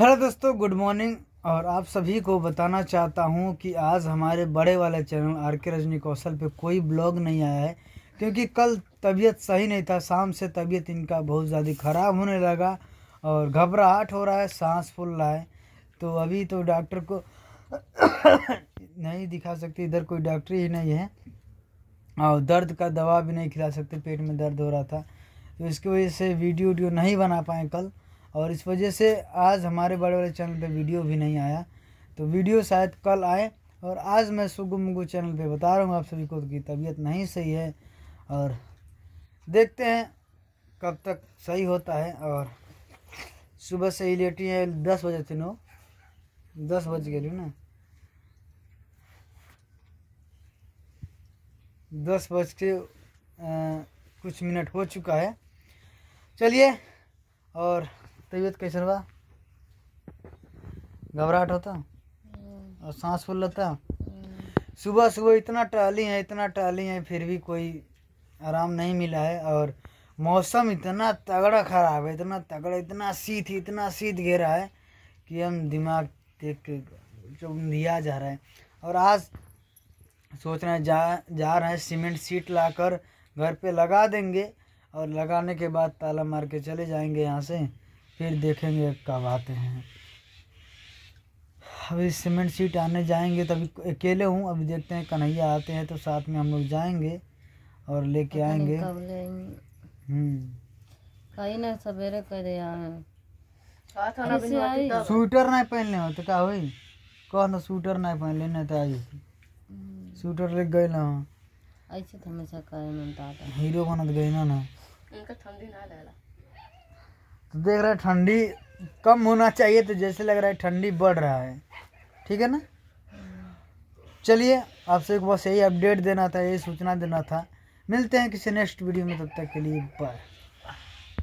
Hello दोस्तों good morning और आप सभी को बताना चाहता हूं कि आज हमारे बड़े वाले चैनल आर के रजनी कौशल पे कोई ब्लॉग नहीं आया है क्योंकि कल तबीयत सही नहीं था शाम से तबीयत इनका बहुत ज़्यादा ख़राब होने लगा और घबराहट हो रहा है सांस फूल रहा है तो अभी तो डॉक्टर को नहीं दिखा सकते इधर कोई डॉक्टर ही नहीं है और दर्द का दवा भी नहीं खिला सकते पेट में दर्द हो रहा था तो इसकी वजह से वीडियो वीडियो नहीं बना पाए कल और इस वजह से आज हमारे बड़े बड़े चैनल पे वीडियो भी नहीं आया तो वीडियो शायद कल आए और आज मैं मुगु चैनल पे बता रहा हूँ आप सभी को कि तबीयत नहीं सही है और देखते हैं कब तक सही होता है और सुबह से ही लेटी है दस बजे थी नो दस बज गए ना दस बज के आ, कुछ मिनट हो चुका है चलिए और तबीयत कैसे बा घबराहट होता हम्म। और सांस फूल लेता हम्म। सुबह सुबह इतना टहली है इतना टहली है फिर भी कोई आराम नहीं मिला है और मौसम इतना तगड़ा खराब है इतना तगड़ा इतना शीत इतना शीत घेरा है कि हम दिमाग देख जो दिया जा रहा है और आज सोच रहे हैं जा जा रहे हैं सीमेंट सीट लाकर घर पे लगा देंगे और लगाने के बाद ताला मार के चले जाएंगे यहाँ से फिर देखेंगे कब आते हैं अभी सीमेंट सीट आने जाएंगे तो अभी अकेले हूँ अभी देखते हैं कन्हैया आते हैं तो साथ में हम लोग जाएंगे और लेके आएंगे हम्म। कहीं ना सवेरे कर स्वेटर नहीं पहनने हो तो क्या हुई कौन स्वेटर नहीं पहन लेने तो आज हम्म। स्वेटर ले गए ना ऐसे तो हमेशा करे मन हीरो बनत गई ना ना उनका ठंडी ना लगला तो देख रहे ठंडी कम होना चाहिए तो जैसे लग रहा है ठंडी बढ़ रहा है ठीक है ना चलिए आपसे बस यही अपडेट देना था यही सूचना देना था मिलते हैं किसी नेक्स्ट वीडियो में तब तक के लिए बाय